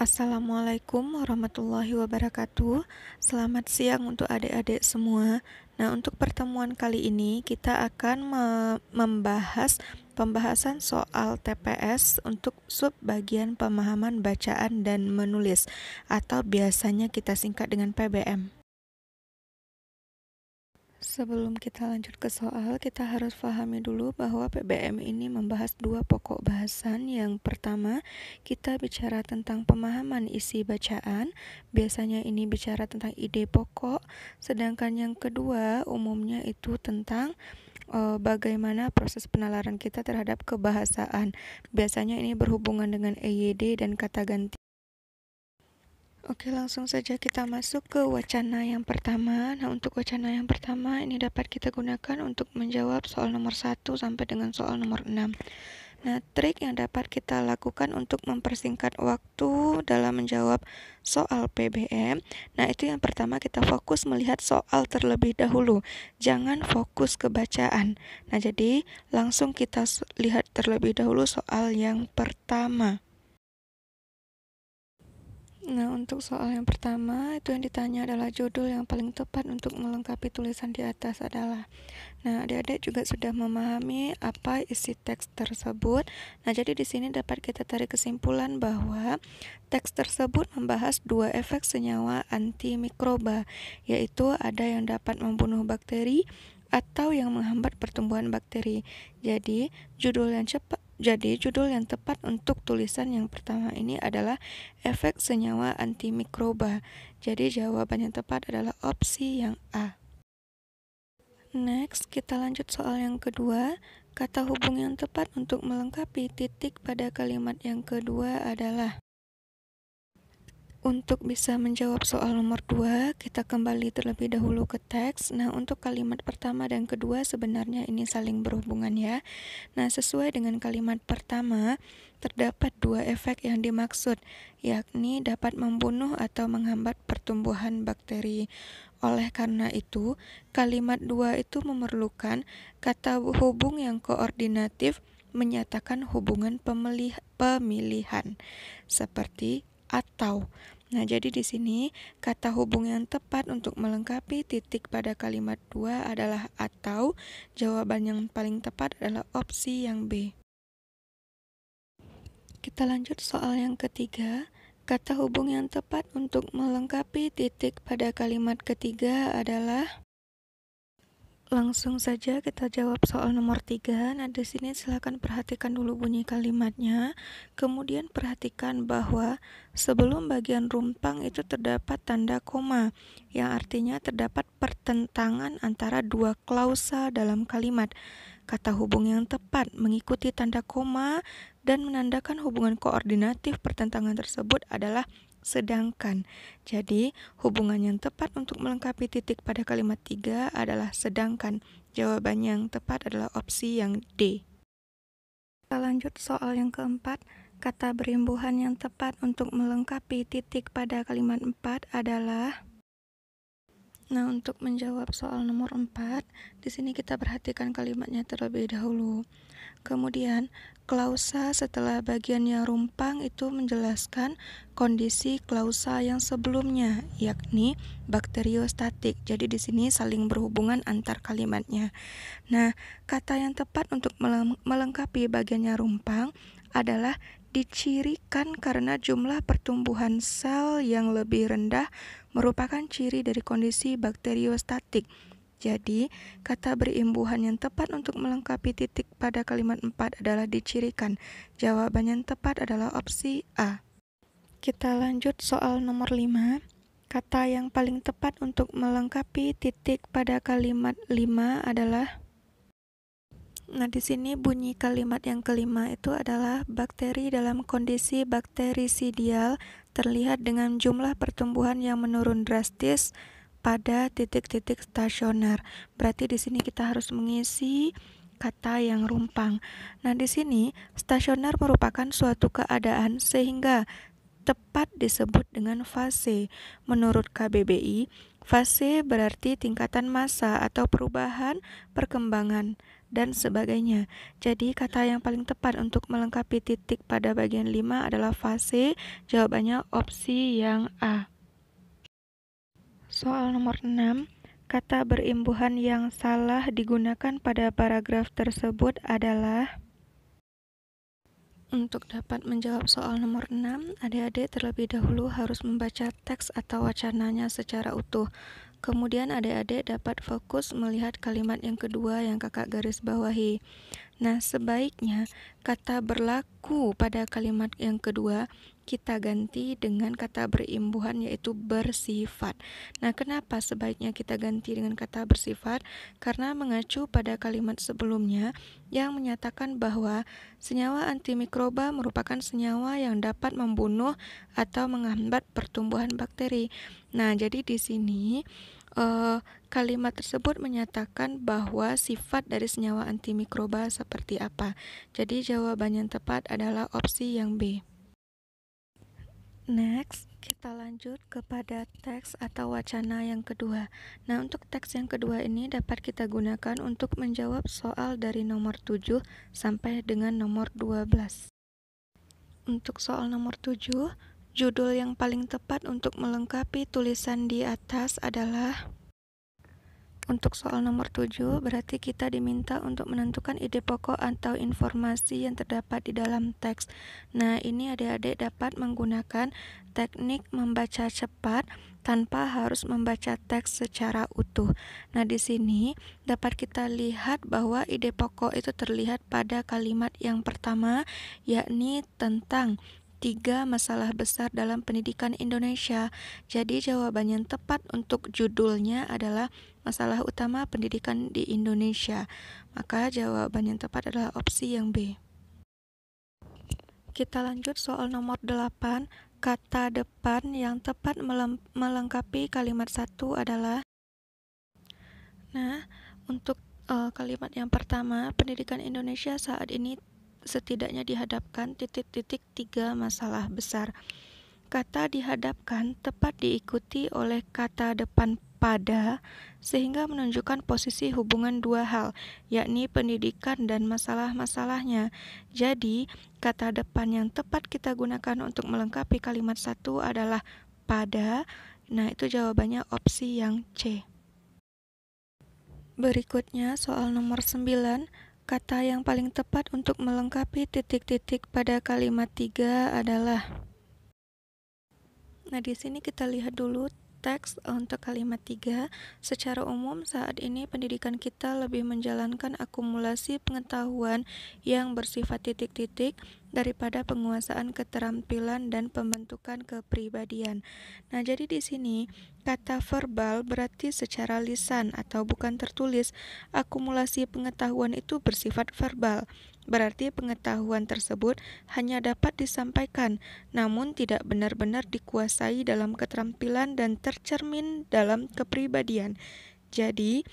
Assalamualaikum warahmatullahi wabarakatuh. Selamat siang untuk adik-adik semua. Nah, untuk pertemuan kali ini kita akan me membahas pembahasan soal TPS untuk subbagian pemahaman bacaan dan menulis atau biasanya kita singkat dengan PBM. Sebelum kita lanjut ke soal, kita harus pahami dulu bahwa PBM ini membahas dua pokok bahasan. Yang pertama, kita bicara tentang pemahaman isi bacaan. Biasanya ini bicara tentang ide pokok, sedangkan yang kedua umumnya itu tentang e, bagaimana proses penalaran kita terhadap kebahasaan. Biasanya ini berhubungan dengan EYD dan kata ganti. Oke, langsung saja kita masuk ke wacana yang pertama. Nah, untuk wacana yang pertama ini dapat kita gunakan untuk menjawab soal nomor 1 sampai dengan soal nomor 6. Nah, trik yang dapat kita lakukan untuk mempersingkat waktu dalam menjawab soal PBM. Nah, itu yang pertama kita fokus melihat soal terlebih dahulu. Jangan fokus ke bacaan. Nah, jadi langsung kita lihat terlebih dahulu soal yang pertama. Nah, untuk soal yang pertama, itu yang ditanya adalah judul yang paling tepat untuk melengkapi tulisan di atas adalah. Nah, adik-adik juga sudah memahami apa isi teks tersebut. Nah, jadi di sini dapat kita tarik kesimpulan bahwa teks tersebut membahas dua efek senyawa antimikroba, yaitu ada yang dapat membunuh bakteri atau yang menghambat pertumbuhan bakteri. Jadi, judul yang cepat jadi, judul yang tepat untuk tulisan yang pertama ini adalah efek senyawa antimikroba. Jadi, jawaban yang tepat adalah opsi yang A. Next, kita lanjut soal yang kedua. Kata hubung yang tepat untuk melengkapi titik pada kalimat yang kedua adalah untuk bisa menjawab soal nomor 2, kita kembali terlebih dahulu ke teks. Nah, untuk kalimat pertama dan kedua sebenarnya ini saling berhubungan ya. Nah, sesuai dengan kalimat pertama, terdapat dua efek yang dimaksud, yakni dapat membunuh atau menghambat pertumbuhan bakteri. Oleh karena itu, kalimat dua itu memerlukan kata hubung yang koordinatif menyatakan hubungan pemilihan seperti atau. Nah, jadi di sini kata hubung yang tepat untuk melengkapi titik pada kalimat 2 adalah atau. Jawaban yang paling tepat adalah opsi yang B. Kita lanjut soal yang ketiga. Kata hubung yang tepat untuk melengkapi titik pada kalimat ketiga adalah Langsung saja kita jawab soal nomor 3. Nah, di sini silakan perhatikan dulu bunyi kalimatnya. Kemudian perhatikan bahwa sebelum bagian rumpang itu terdapat tanda koma, yang artinya terdapat pertentangan antara dua klausa dalam kalimat. Kata hubung yang tepat mengikuti tanda koma dan menandakan hubungan koordinatif pertentangan tersebut adalah sedangkan. Jadi, hubungan yang tepat untuk melengkapi titik pada kalimat 3 adalah sedangkan. Jawaban yang tepat adalah opsi yang D. Kita lanjut soal yang keempat. Kata berimbuhan yang tepat untuk melengkapi titik pada kalimat 4 adalah Nah, untuk menjawab soal nomor 4, di sini kita perhatikan kalimatnya terlebih dahulu. Kemudian, klausa setelah bagiannya rumpang itu menjelaskan kondisi klausa yang sebelumnya, yakni bakteriostatik. Jadi di sini saling berhubungan antar kalimatnya. Nah, kata yang tepat untuk melengkapi bagiannya rumpang adalah dicirikan karena jumlah pertumbuhan sel yang lebih rendah merupakan ciri dari kondisi bakteriostatik jadi, kata berimbuhan yang tepat untuk melengkapi titik pada kalimat 4 adalah dicirikan. Jawaban yang tepat adalah opsi A. Kita lanjut soal nomor 5. Kata yang paling tepat untuk melengkapi titik pada kalimat 5 adalah Nah, di sini bunyi kalimat yang kelima itu adalah bakteri dalam kondisi bakterisidial terlihat dengan jumlah pertumbuhan yang menurun drastis pada titik-titik stasioner. Berarti di sini kita harus mengisi kata yang rumpang. Nah, di sini stasioner merupakan suatu keadaan sehingga tepat disebut dengan fase. Menurut KBBI, fase berarti tingkatan masa atau perubahan, perkembangan, dan sebagainya. Jadi, kata yang paling tepat untuk melengkapi titik pada bagian 5 adalah fase. Jawabannya opsi yang A. Soal nomor 6, kata berimbuhan yang salah digunakan pada paragraf tersebut adalah Untuk dapat menjawab soal nomor 6, adik-adik terlebih dahulu harus membaca teks atau wacananya secara utuh. Kemudian adik-adik dapat fokus melihat kalimat yang kedua yang kakak garis bawahi. Nah, sebaiknya kata berlaku pada kalimat yang kedua kita ganti dengan kata berimbuhan yaitu bersifat. Nah, kenapa sebaiknya kita ganti dengan kata bersifat? Karena mengacu pada kalimat sebelumnya yang menyatakan bahwa senyawa antimikroba merupakan senyawa yang dapat membunuh atau menghambat pertumbuhan bakteri. Nah, jadi di sini uh, kalimat tersebut menyatakan bahwa sifat dari senyawa antimikroba seperti apa. Jadi jawaban yang tepat adalah opsi yang B. Next, kita lanjut kepada teks atau wacana yang kedua. Nah, untuk teks yang kedua ini dapat kita gunakan untuk menjawab soal dari nomor 7 sampai dengan nomor 12. Untuk soal nomor 7, judul yang paling tepat untuk melengkapi tulisan di atas adalah untuk soal nomor 7, berarti kita diminta untuk menentukan ide pokok atau informasi yang terdapat di dalam teks. Nah, ini adik-adik dapat menggunakan teknik membaca cepat tanpa harus membaca teks secara utuh. Nah, di sini dapat kita lihat bahwa ide pokok itu terlihat pada kalimat yang pertama, yakni tentang tiga masalah besar dalam pendidikan Indonesia. Jadi jawaban yang tepat untuk judulnya adalah masalah utama pendidikan di Indonesia. Maka jawaban yang tepat adalah opsi yang B. Kita lanjut soal nomor 8. Kata depan yang tepat melengkapi kalimat satu adalah Nah, untuk uh, kalimat yang pertama, pendidikan Indonesia saat ini setidaknya dihadapkan titik-titik tiga masalah besar. Kata dihadapkan tepat diikuti oleh kata depan pada sehingga menunjukkan posisi hubungan dua hal, yakni pendidikan dan masalah-masalahnya. Jadi, kata depan yang tepat kita gunakan untuk melengkapi kalimat satu adalah pada. Nah, itu jawabannya opsi yang C. Berikutnya soal nomor 9 Kata yang paling tepat untuk melengkapi titik-titik pada kalimat tiga adalah. Nah, di sini kita lihat dulu teks untuk kalimat 3. Secara umum, saat ini pendidikan kita lebih menjalankan akumulasi pengetahuan yang bersifat titik-titik daripada penguasaan keterampilan dan pembentukan kepribadian. Nah, jadi di sini kata verbal berarti secara lisan atau bukan tertulis. Akumulasi pengetahuan itu bersifat verbal, berarti pengetahuan tersebut hanya dapat disampaikan namun tidak benar-benar dikuasai dalam keterampilan dan tercermin dalam kepribadian. Jadi,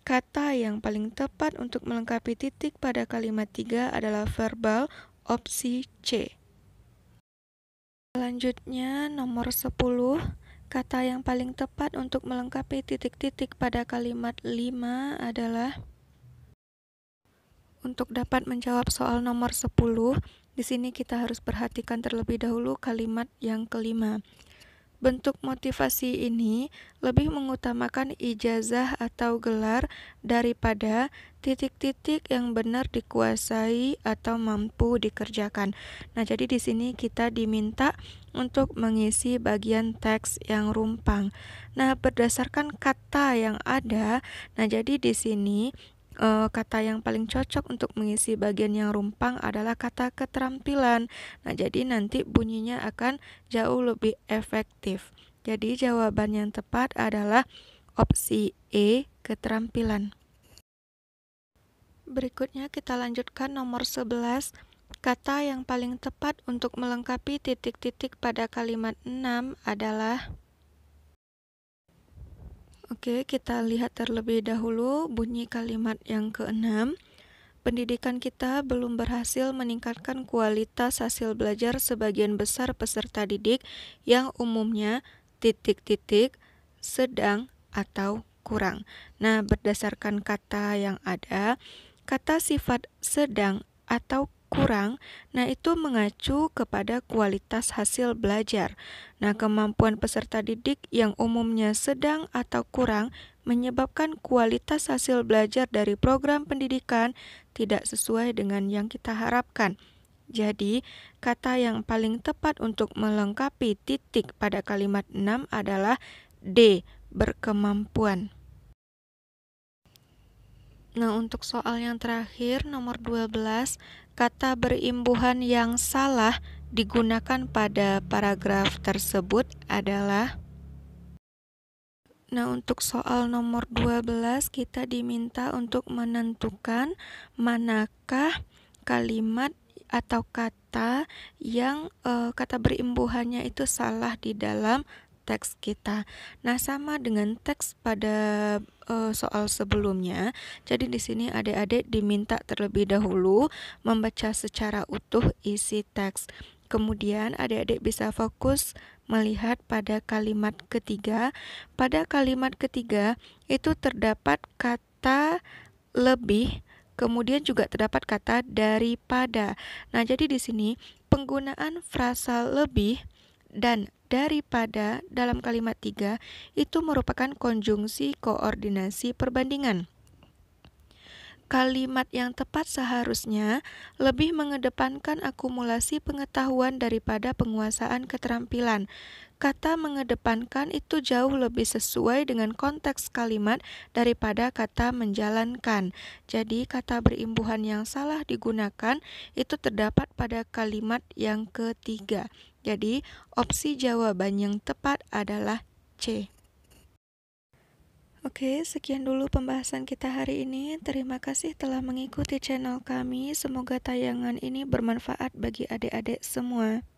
Kata yang paling tepat untuk melengkapi titik pada kalimat tiga adalah verbal opsi C. Selanjutnya, nomor 10, kata yang paling tepat untuk melengkapi titik-titik pada kalimat 5 adalah Untuk dapat menjawab soal nomor 10, di sini kita harus perhatikan terlebih dahulu kalimat yang kelima. Bentuk motivasi ini lebih mengutamakan ijazah atau gelar daripada titik-titik yang benar dikuasai atau mampu dikerjakan. Nah, jadi di sini kita diminta untuk mengisi bagian teks yang rumpang. Nah, berdasarkan kata yang ada, nah jadi di sini e, kata yang paling cocok untuk mengisi bagian yang rumpang adalah kata keterampilan. Nah, jadi nanti bunyinya akan jauh lebih efektif. Jadi jawaban yang tepat adalah opsi E, keterampilan. Berikutnya kita lanjutkan nomor 11. Kata yang paling tepat untuk melengkapi titik-titik pada kalimat 6 adalah Oke, kita lihat terlebih dahulu bunyi kalimat yang keenam. Pendidikan kita belum berhasil meningkatkan kualitas hasil belajar sebagian besar peserta didik yang umumnya titik-titik sedang atau kurang. Nah, berdasarkan kata yang ada, kata sifat sedang atau kurang, nah itu mengacu kepada kualitas hasil belajar. Nah, kemampuan peserta didik yang umumnya sedang atau kurang menyebabkan kualitas hasil belajar dari program pendidikan tidak sesuai dengan yang kita harapkan. Jadi, kata yang paling tepat untuk melengkapi titik pada kalimat 6 adalah D, berkemampuan. Nah, untuk soal yang terakhir nomor 12, kata berimbuhan yang salah digunakan pada paragraf tersebut adalah Nah, untuk soal nomor 12 kita diminta untuk menentukan manakah kalimat atau kata yang e, kata berimbuhannya itu salah di dalam teks kita. Nah, sama dengan teks pada uh, soal sebelumnya. Jadi di sini adik-adik diminta terlebih dahulu membaca secara utuh isi teks. Kemudian adik-adik bisa fokus melihat pada kalimat ketiga. Pada kalimat ketiga itu terdapat kata lebih, kemudian juga terdapat kata daripada. Nah, jadi di sini penggunaan frasa lebih dan daripada dalam kalimat tiga itu merupakan konjungsi koordinasi perbandingan. Kalimat yang tepat seharusnya lebih mengedepankan akumulasi pengetahuan daripada penguasaan keterampilan. Kata mengedepankan itu jauh lebih sesuai dengan konteks kalimat daripada kata menjalankan. Jadi, kata berimbuhan yang salah digunakan itu terdapat pada kalimat yang ketiga. Jadi, opsi jawaban yang tepat adalah C. Oke, sekian dulu pembahasan kita hari ini. Terima kasih telah mengikuti channel kami. Semoga tayangan ini bermanfaat bagi adik-adik semua.